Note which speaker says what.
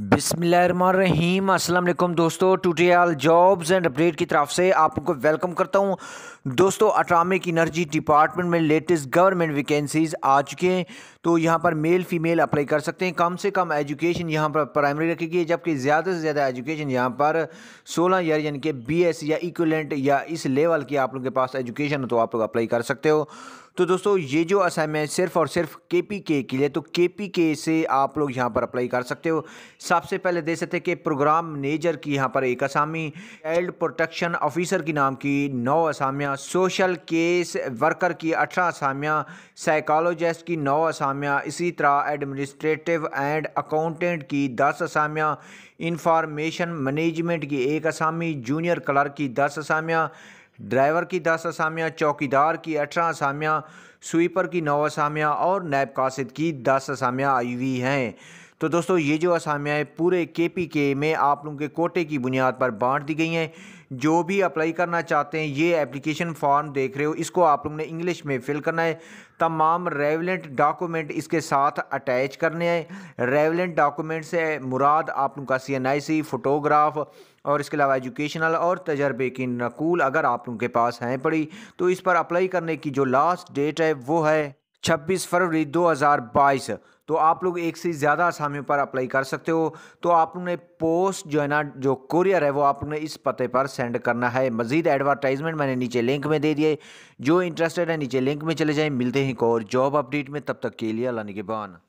Speaker 1: बिसमीम असलम दोस्तों tutorial jobs and update की तरफ से आप को वेलकम करता हूं दोस्तों अटामिक इनर्जी डिपार्टमेंट में लेटेस्ट गवर्नमेंट वैकेंसीज आ चुके हैं तो यहां पर मेल फीमेल अप्लाई कर सकते हैं कम से कम एजुकेशन यहां पर प्राइमरी रखेगी जबकि ज़्यादा से ज़्यादा एजुकेशन यहाँ पर सोलह ईयर यानी कि एस या इक्वलेंट या इस लेवल की आप लोगों के पास एजुकेशन हो तो आप लोग अप्लाई कर सकते हो तो दोस्तों ये जो असाइनमेंट सिर्फ और सिर्फ के के लिए तो के से आप लोग यहाँ पर अप्लाई कर सकते हो सबसे पहले देख सकते कि प्रोग्राम मैनेजर की यहाँ पर एक असामी चाइल्ड प्रोटेक्शन ऑफिसर की नाम की नौ असामियाँ सोशल केस वर्कर की अठारह असामियाँ साइकोलॉजिस्ट की नौ असामियाँ इसी तरह एडमिनिस्ट्रेटिव एंड अकाउंटेंट की दस असामियाँ इंफॉर्मेशन मैनेजमेंट की एक असामी जूनियर क्लर्क की दस असामियाँ ड्राइवर की दस असामियाँ चौकीदार की अठारह असामियाँ स्वीपर की नौ असामियाँ और नैब कासिद की दस असामियाँ आई हुई हैं तो दोस्तों ये जो असामियाएँ पूरे के पी के में आप लोगों के कोटे की बुनियाद पर बांट दी गई हैं जो भी अप्लाई करना चाहते हैं ये एप्लीकेशन फॉर्म देख रहे हो इसको आप लोगों ने इंग्लिश में फिल करना है तमाम रेवलेंट डॉक्यूमेंट इसके साथ अटैच करने हैं रेवलेंट डॉक्यूमेंट से मुराद आप लोगों का सी एन आई सी फ़ोटोग्राफ और इसके अलावा एजुकेशनल और तजर्बे की नकूल अगर आप लोगों के पास हैं पड़ी तो इस पर अप्लाई करने की जो लास्ट डेट है वो है छब्बीस फरवरी बाईस तो आप लोग एक से ज़्यादा आसामियों पर अप्लाई कर सकते हो तो आपने पोस्ट जो है ना जो कुरियर है वो आपने इस पते पर सेंड करना है मजीद एडवर्टाइजमेंट मैंने नीचे लिंक में दे दिए जो इंटरेस्टेड है नीचे लिंक में चले जाएँ मिलते हैं एक और जॉब अपडेट में तब तक के लिए अल्लाह बहाना